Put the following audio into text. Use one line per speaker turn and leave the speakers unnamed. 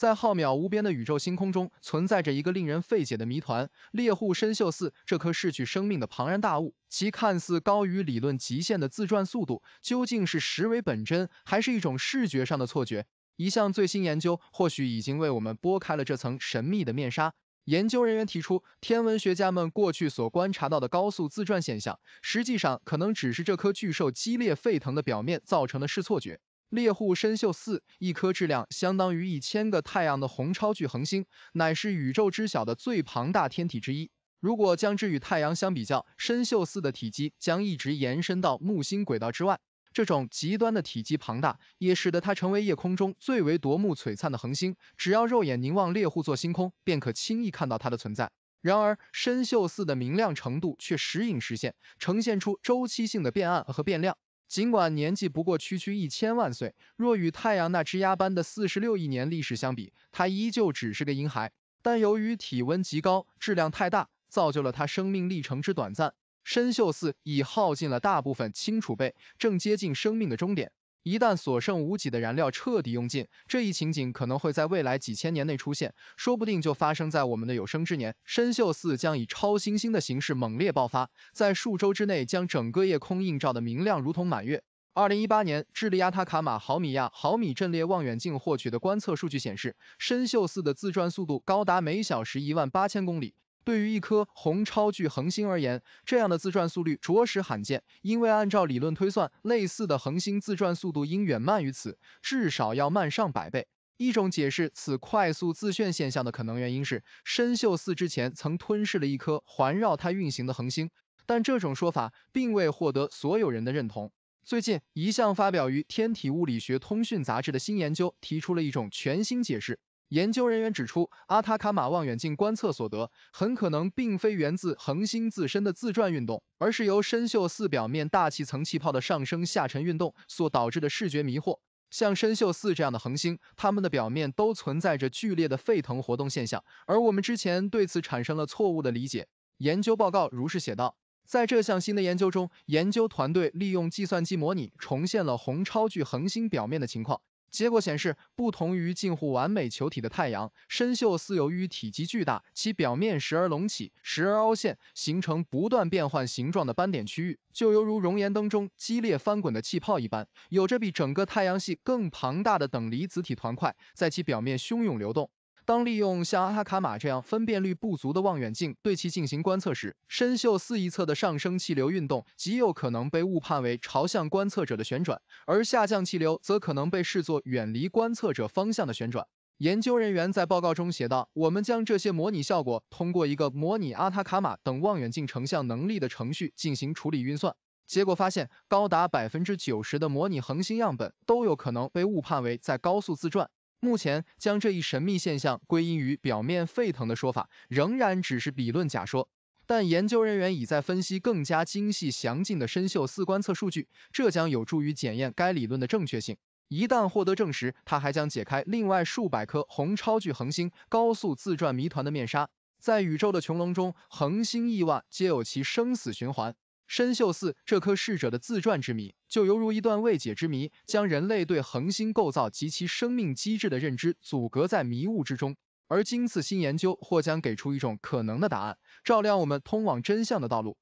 在浩渺无边的宇宙星空中，存在着一个令人费解的谜团——猎户深秀四这颗逝去生命的庞然大物，其看似高于理论极限的自转速度，究竟是实为本真，还是一种视觉上的错觉？一项最新研究或许已经为我们拨开了这层神秘的面纱。研究人员提出，天文学家们过去所观察到的高速自转现象，实际上可能只是这颗巨兽激烈沸腾的表面造成的视错觉。猎户深秀四，一颗质量相当于一千个太阳的红超巨恒星，乃是宇宙知晓的最庞大天体之一。如果将之与太阳相比较，深秀四的体积将一直延伸到木星轨道之外。这种极端的体积庞大，也使得它成为夜空中最为夺目璀璨的恒星。只要肉眼凝望猎户座星空，便可轻易看到它的存在。然而，深秀四的明亮程度却时隐时现，呈现出周期性的变暗和变亮。尽管年纪不过区区一千万岁，若与太阳那枝丫般的四十六亿年历史相比，它依旧只是个婴孩。但由于体温极高、质量太大，造就了它生命历程之短暂。深秀寺已耗尽了大部分氢储备，正接近生命的终点。一旦所剩无几的燃料彻底用尽，这一情景可能会在未来几千年内出现，说不定就发生在我们的有生之年。深秀四将以超新星的形式猛烈爆发，在数周之内将整个夜空映照的明亮，如同满月。二零一八年，智利阿塔卡马毫米亚毫米阵列望远镜获取的观测数据显示，深秀四的自转速度高达每小时一万八千公里。对于一颗红超巨恒星而言，这样的自转速率着实罕见。因为按照理论推算，类似的恒星自转速度应远慢于此，至少要慢上百倍。一种解释此快速自旋现象的可能原因是，深秀四之前曾吞噬了一颗环绕它运行的恒星，但这种说法并未获得所有人的认同。最近一项发表于《天体物理学通讯》杂志的新研究提出了一种全新解释。研究人员指出，阿塔卡马望远镜观测所得很可能并非源自恒星自身的自转运动，而是由深锈四表面大气层气泡的上升下沉运动所导致的视觉迷惑。像深锈四这样的恒星，它们的表面都存在着剧烈的沸腾活动现象，而我们之前对此产生了错误的理解。研究报告如是写道。在这项新的研究中，研究团队利用计算机模拟重现了红超巨恒星表面的情况。结果显示，不同于近乎完美球体的太阳，深锈似由于体积巨大，其表面时而隆起，时而凹陷，形成不断变换形状的斑点区域，就犹如熔岩灯中激烈翻滚的气泡一般，有着比整个太阳系更庞大的等离子体团块，在其表面汹涌流动。当利用像阿塔卡马这样分辨率不足的望远镜对其进行观测时，深秀四一侧的上升气流运动极有可能被误判为朝向观测者的旋转，而下降气流则可能被视作远离观测者方向的旋转。研究人员在报告中写道：“我们将这些模拟效果通过一个模拟阿塔卡马等望远镜成像能力的程序进行处理运算，结果发现高达百分之九十的模拟恒星样本都有可能被误判为在高速自转。”目前将这一神秘现象归因于表面沸腾的说法，仍然只是理论假说。但研究人员已在分析更加精细详尽的深秀四观测数据，这将有助于检验该理论的正确性。一旦获得证实，它还将解开另外数百颗红超巨恒星高速自转谜团的面纱。在宇宙的穹隆中，恒星亿万皆有其生死循环。参宿四这颗逝者的自传之谜，就犹如一段未解之谜，将人类对恒星构造及其生命机制的认知阻隔在迷雾之中。而今次新研究或将给出一种可能的答案，照亮我们通往真相的道路。